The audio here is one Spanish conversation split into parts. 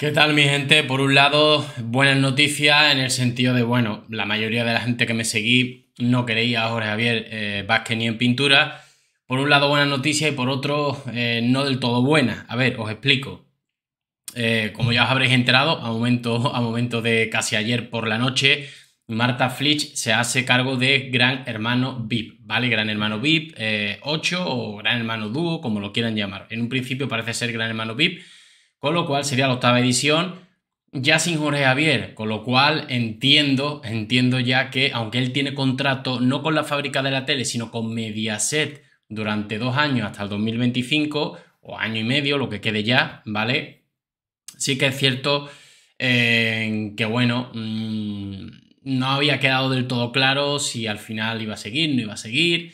¿Qué tal mi gente? Por un lado, buenas noticias en el sentido de, bueno, la mayoría de la gente que me seguí no quería a Jorge Javier eh, Vázquez ni en pintura. Por un lado, buenas noticias y por otro, eh, no del todo buenas. A ver, os explico. Eh, como ya os habréis enterado, a momento, a momento de casi ayer por la noche, Marta Flitch se hace cargo de Gran Hermano VIP, ¿vale? Gran Hermano VIP 8 o Gran Hermano Dúo, como lo quieran llamar. En un principio parece ser Gran Hermano VIP con lo cual sería la octava edición ya sin Jorge Javier, con lo cual entiendo, entiendo ya que aunque él tiene contrato no con la fábrica de la tele, sino con Mediaset durante dos años hasta el 2025 o año y medio, lo que quede ya, ¿vale? Sí que es cierto eh, que, bueno, mm, no había quedado del todo claro si al final iba a seguir, no iba a seguir.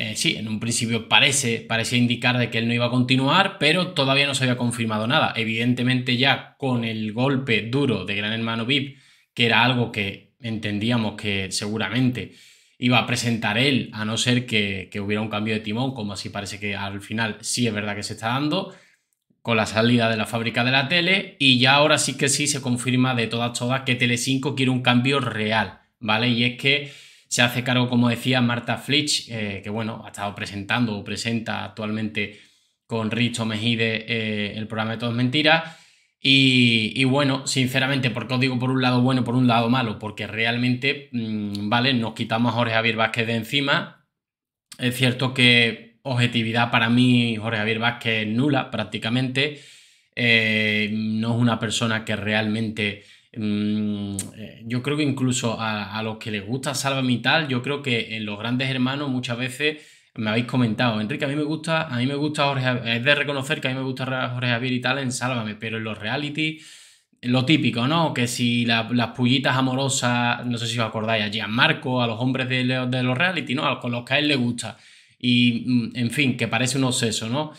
Eh, sí, en un principio parece, parecía indicar de que él no iba a continuar, pero todavía no se había confirmado nada. Evidentemente ya con el golpe duro de Gran Hermano VIP, que era algo que entendíamos que seguramente iba a presentar él, a no ser que, hubiera un cambio de timón, como así parece que al final sí es verdad que se está dando, con la salida de la fábrica de la tele, y ya ahora sí que sí se confirma de todas, todas que tele 5 quiere un cambio real, ¿vale? Y es que se hace cargo, como decía, Marta Flitch, eh, que bueno, ha estado presentando o presenta actualmente con Richo Mejide eh, el programa de Todos Mentiras. Y, bueno, sinceramente, ¿por qué os digo por un lado bueno, por un lado malo? Porque realmente, mm, vale, nos quitamos a Jorge Javier Vázquez de encima. Es cierto que objetividad para mí, Jorge Javier Vázquez, nula prácticamente. Eh, no es una persona que realmente Mm, eh, yo creo que incluso a, los que les gusta Sálvame y tal, yo creo que en los grandes hermanos muchas veces me habéis comentado, Enrique, a mí me gusta, a mí me gusta Jorge, es de reconocer que a mí me gusta Jorge Javier y tal en Sálvame, pero en los reality lo típico, ¿no? Que si las pullitas amorosas, no sé si os acordáis, a Marco a los hombres de, los reality, ¿no? con los que a él le gusta. Y, mm, en fin, que parece un obseso, ¿no?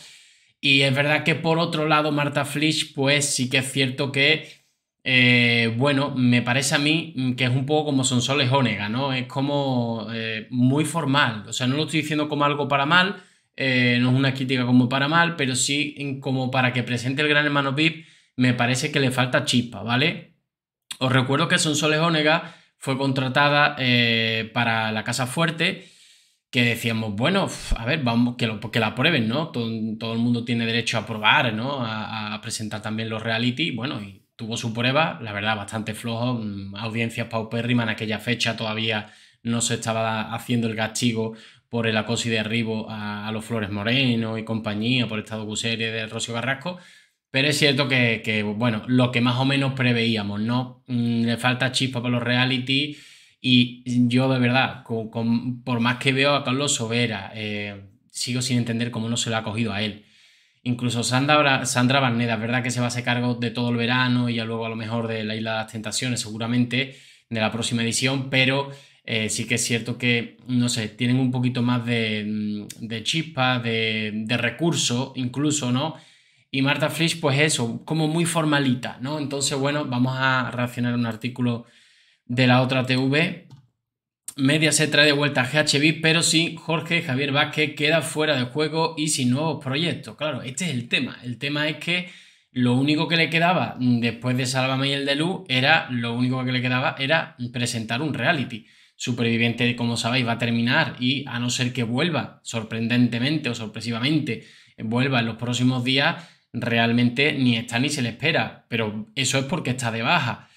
Y es verdad que por otro lado, Marta Flish, pues sí que es cierto que eh, bueno, me parece a mí que es un poco como Sonsoles Onega, ¿no? Es como eh, muy formal. O sea, no lo estoy diciendo como algo para mal, eh, no es una crítica como para mal, pero sí como para que presente el gran hermano VIP, me parece que le falta chispa, ¿vale? Os recuerdo que Sonsoles Onega fue contratada para la Casa Fuerte que decíamos, bueno, a ver, vamos, que, lo, que la prueben, ¿no? Todo, el mundo tiene derecho a probar, ¿no? A, a presentar también los reality, bueno, y tuvo su prueba, la verdad, bastante flojo, mm, audiencias paupérrimas en aquella fecha todavía no se estaba haciendo el castigo por el acoso y derribo a, los Flores Moreno y compañía, por estado gusere de Rocio Carrasco, pero es cierto que, bueno, lo que más o menos preveíamos, ¿no? Mm, le falta chispa para los reality y yo de verdad, por más que veo a Carlos Sobera, eh, sigo sin entender cómo no se lo ha cogido a él. Incluso Sandra, Sandra Barneda, ¿verdad? Que se va a hacer cargo de todo el verano y ya luego a lo mejor de la Isla de las Tentaciones, seguramente, de la próxima edición, pero eh, sí que es cierto que, no sé, tienen un poquito más mm, de, chispa, de, de recurso, incluso, ¿no? Y Marta Frisch, pues eso, como muy formalita, ¿no? Entonces, bueno, vamos a reaccionar a un artículo de la otra TV Media se trae de vuelta a GHB, pero si Jorge Javier Vázquez queda fuera de juego y sin nuevos proyectos. Claro, este es el tema. El tema es que lo único que le quedaba mm, después de Sálvame y el de Luz era, lo único que le quedaba era presentar un reality. Superviviente, como sabéis, va a terminar y a no ser que vuelva sorprendentemente o sorpresivamente, vuelva en los próximos días, realmente ni está ni se le espera. Pero eso es porque está de baja.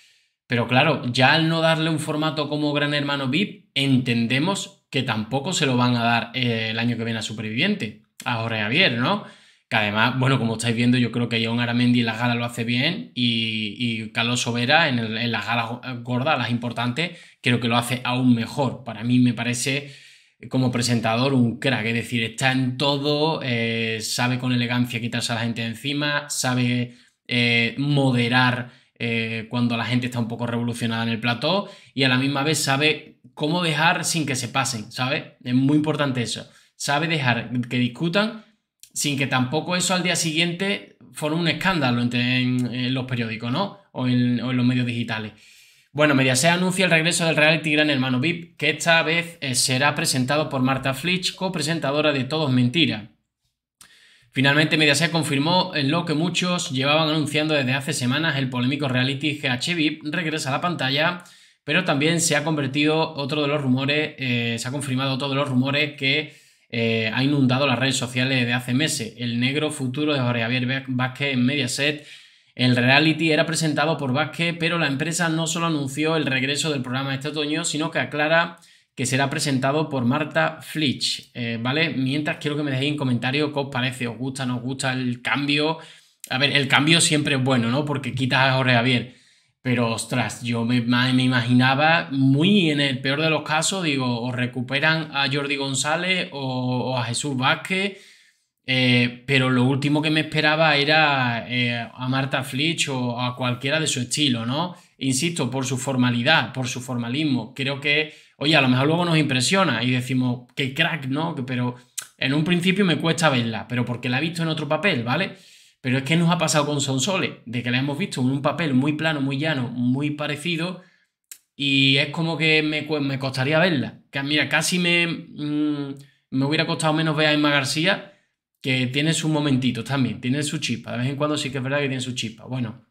Pero claro, ya al no darle un formato como Gran Hermano VIP, entendemos que tampoco se lo van a dar eh, el año que viene a Superviviente, a Jorge Javier, ¿no? Que además, bueno, como estáis viendo, yo creo que John Aramendi en las galas lo hace bien y, y Carlos Sobera en, en, las galas gordas, las importantes, creo que lo hace aún mejor. Para mí me parece eh, como presentador un crack, es decir, está en todo, eh, sabe con elegancia quitarse a la gente encima, sabe moderar eh, cuando la gente está un poco revolucionada en el plató y a la misma vez sabe cómo dejar sin que se pasen, ¿sabes? Es muy importante eso. Sabe dejar que discutan sin que tampoco eso al día siguiente forme un escándalo en, los periódicos, ¿no? O en, los medios digitales. Bueno, Mediaset anuncia el regreso del reality Gran Hermano VIP, que esta vez eh, será presentado por Marta Flitch, copresentadora de Todos Mentiras. Finalmente, Mediaset confirmó en lo que muchos llevaban anunciando desde hace semanas, el polémico reality GH VIP regresa a la pantalla, pero también se ha convertido otro de los rumores, eh, se ha confirmado todos los rumores que eh, ha inundado las redes sociales de hace meses. El negro futuro de Jorge Javier Vázquez en Mediaset. El reality era presentado por Vázquez, pero la empresa no solo anunció el regreso del programa este otoño, sino que aclara que será presentado por Marta Flitch, eh, ¿vale? Mientras quiero que me dejéis en comentario qué os parece, os gusta, no os gusta el cambio. A ver, el cambio siempre es bueno, ¿no? Porque quitas a Jorge Javier. Pero ostras, yo me, imaginaba muy en el peor de los casos, digo, o recuperan a Jordi González o, o a Jesús Vázquez eh, pero lo último que me esperaba era eh, a Marta Flitch o a cualquiera de su estilo, ¿no? Insisto, por su formalidad, por su formalismo. Creo que, oye, a lo mejor luego nos impresiona y decimos, qué crack, ¿no? Pero en un principio me cuesta verla, pero porque la he visto en otro papel, ¿vale? Pero es que nos ha pasado con Sonsole, de que la hemos visto en un papel muy plano, muy llano, muy parecido, y es como que me, costaría verla. Que, mira, casi me, mm, me hubiera costado menos ver a Emma García que tiene su momentito también, tiene su chispa. De vez en cuando sí que es verdad que tiene su chispa. Bueno,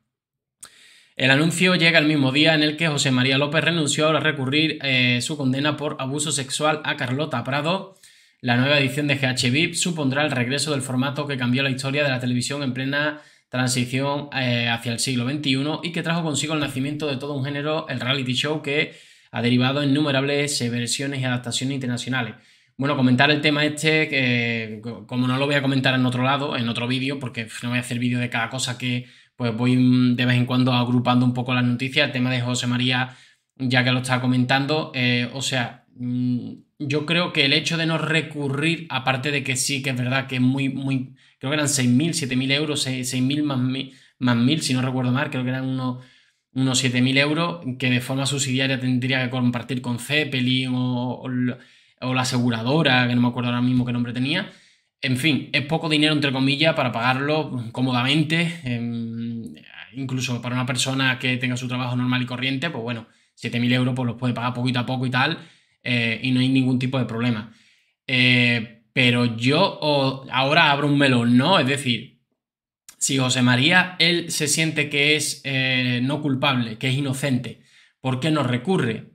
el anuncio llega el mismo día en el que José María López renunció a recurrir eh, su condena por abuso sexual a Carlota Prado. La nueva edición de GHVIP supondrá el regreso del formato que cambió la historia de la televisión en plena transición eh, hacia el siglo XXI y que trajo consigo el nacimiento de todo un género, el reality show, que ha derivado en innumerables versiones y adaptaciones internacionales. Bueno, comentar el tema este, que como no lo voy a comentar en otro lado, en otro vídeo, porque no voy a hacer vídeo de cada cosa que pues voy mm, de vez en cuando agrupando un poco las noticias. El tema de José María, ya que lo estaba comentando, eh, o sea, mm, yo creo que el hecho de no recurrir, aparte de que sí, que es verdad que es muy, muy, creo que eran 6.000, 7.000 euros, 6.000 más, más 1.000, si no recuerdo mal, creo que eran unos unos 7.000 euros que de forma subsidiaria tendría que compartir con Cepeli o, o la aseguradora, que no me acuerdo ahora mismo qué nombre tenía. En fin, es poco dinero, entre comillas, para pagarlo cómodamente. Em, incluso para una persona que tenga su trabajo normal y corriente, pues bueno, 7.000 euros pues los puede pagar poquito a poco y tal, eh, y no hay ningún tipo de problema. Eh, pero yo ahora abro un melón, ¿no? Es decir, si José María, él se siente que es eh, no culpable, que es inocente, ¿por qué no recurre?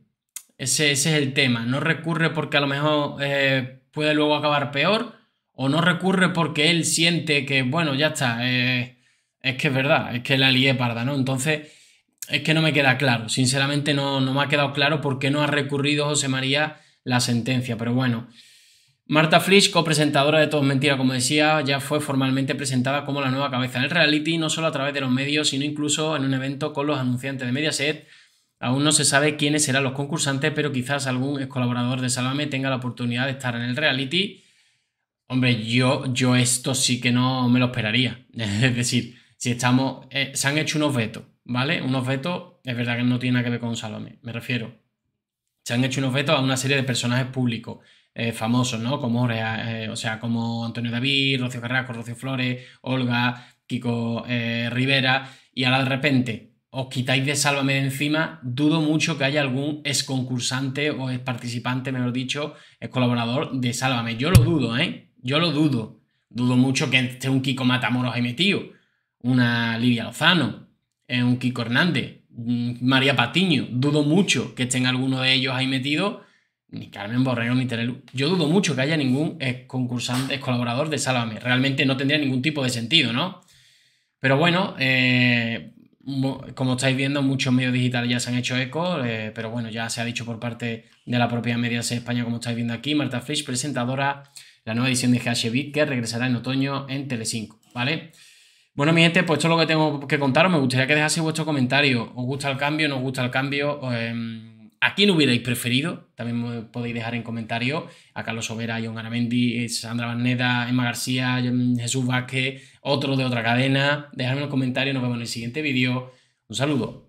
Ese, es el tema. No recurre porque a lo mejor eh, puede luego acabar peor o no recurre porque él siente que, bueno, ya está, eh, es que es verdad, es que la lié parda, ¿no? Entonces, es que no me queda claro. Sinceramente no, no me ha quedado claro por qué no ha recurrido José María la sentencia, pero bueno. Marta Frisch, copresentadora de Todos Mentira, como decía, ya fue formalmente presentada como la nueva cabeza en del reality, no solo a través de los medios, sino incluso en un evento con los anunciantes de Mediaset, Aún no se sabe quiénes serán los concursantes, pero quizás algún ex colaborador de Sálvame tenga la oportunidad de estar en el reality. Hombre, yo, yo esto sí que no me lo esperaría. es decir, si estamos. Eh, se han hecho unos vetos, ¿vale? Unos vetos, es verdad que no tiene nada que ver con Salome, me refiero. Se han hecho unos vetos a una serie de personajes públicos, eh, famosos, ¿no? Como eh, o sea, como Antonio David, Rocio Carrasco, Rocío Flores, Olga, Kiko Rivera, y ahora de repente os quitáis de Sálvame de encima, dudo mucho que haya algún ex concursante o ex participante, mejor dicho, ex colaborador de Sálvame. Yo lo dudo, ¿eh? Yo lo dudo. Dudo mucho que esté un Kiko Matamoros ahí metido, una Lidia Lozano, eh, un Kiko Hernández, María Patiño. Dudo mucho que estén alguno de ellos ahí metido, ni Carmen Borrero ni Terelu. Yo dudo mucho que haya ningún ex concursante, ex colaborador de Sálvame. Realmente no tendría ningún tipo de sentido, ¿no? Pero bueno, eh como estáis viendo, muchos medios digitales ya se han hecho eco, eh, pero bueno, ya se ha dicho por parte de la propia Medias España, como estáis viendo aquí, Marta Frisch, presentadora la nueva edición de GHB, que regresará en otoño en Telecinco, ¿vale? Bueno, mi gente, pues esto es lo que tengo que contaros. Me gustaría que dejase vuestro comentario. ¿Os gusta el cambio? ¿No os gusta el cambio? Eh, ¿A quién hubierais preferido? También me podéis dejar en comentarios a Carlos Overa, John Aramendi, eh, Sandra Barneda, Emma García, Jesús Vázquez, otro de otra cadena. Dejadme en los comentarios, nos vemos en el siguiente vídeo. Un saludo.